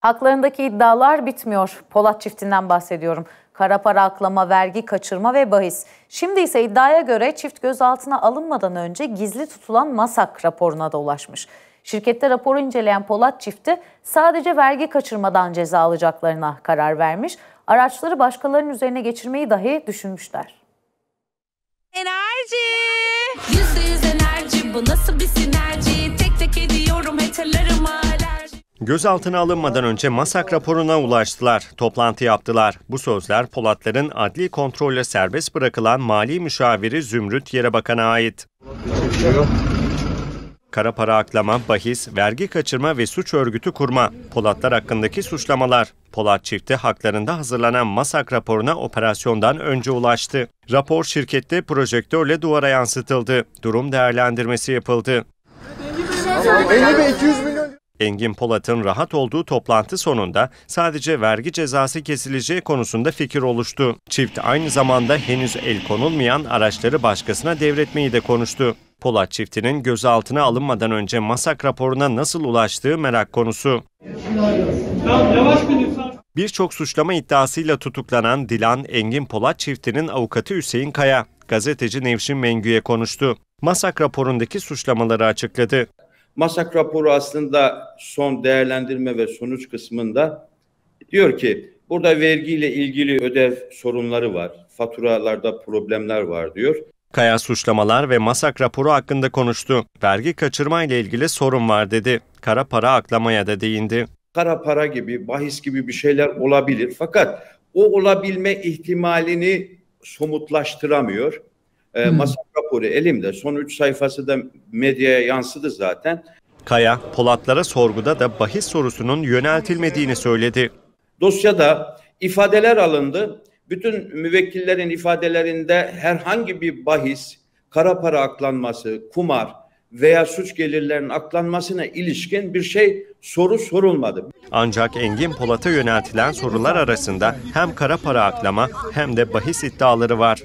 Haklarındaki iddialar bitmiyor. Polat çiftinden bahsediyorum. Kara para aklama, vergi kaçırma ve bahis. Şimdi ise iddiaya göre çift gözaltına alınmadan önce gizli tutulan MASAK raporuna da ulaşmış. Şirkette raporu inceleyen Polat çifti sadece vergi kaçırmadan ceza alacaklarına karar vermiş. Araçları başkalarının üzerine geçirmeyi dahi düşünmüşler. Enerji! Yüzde yüz enerji bu nasıl bir sinerji? Tek tek ediyorum haterlarım hala. Gözaltına alınmadan önce masak raporuna ulaştılar, toplantı yaptılar. Bu sözler Polatların adli kontrolle serbest bırakılan mali müşaviri Zümrüt Yerebakan'a ait. Kara para aklama, bahis, vergi kaçırma ve suç örgütü kurma, Polatlar hakkındaki suçlamalar. Polat çifti haklarında hazırlanan masak raporuna operasyondan önce ulaştı. Rapor şirkette projektörle duvara yansıtıldı. Durum değerlendirmesi yapıldı. 50 bin, 200 bin Engin Polat'ın rahat olduğu toplantı sonunda sadece vergi cezası kesileceği konusunda fikir oluştu. Çift aynı zamanda henüz el konulmayan araçları başkasına devretmeyi de konuştu. Polat çiftinin gözaltına alınmadan önce masak raporuna nasıl ulaştığı merak konusu. Birçok suçlama iddiasıyla tutuklanan Dilan Engin Polat çiftinin avukatı Hüseyin Kaya, gazeteci Nevşin Mengü'ye konuştu. Masak raporundaki suçlamaları açıkladı. Masak raporu aslında son değerlendirme ve sonuç kısmında diyor ki burada vergiyle ilgili ödev sorunları var. Faturalarda problemler var diyor. Kaya suçlamalar ve masak raporu hakkında konuştu. Vergi kaçırma ile ilgili sorun var dedi. Kara para aklamaya da değindi. Kara para gibi, bahis gibi bir şeyler olabilir. Fakat o olabilme ihtimalini somutlaştıramıyor. E, ee, hmm. masraf raporu elimde. Son 3 sayfası da medyaya yansıdı zaten. Kaya, Polatlara sorguda da bahis sorusunun yöneltilmediğini söyledi. Dosyada ifadeler alındı. Bütün müvekkillerin ifadelerinde herhangi bir bahis, kara para aklanması, kumar veya suç gelirlerinin aklanmasına ilişkin bir şey soru sorulmadı. Ancak Engin Polat'a yöneltilen sorular arasında hem kara para aklama hem de bahis iddiaları var.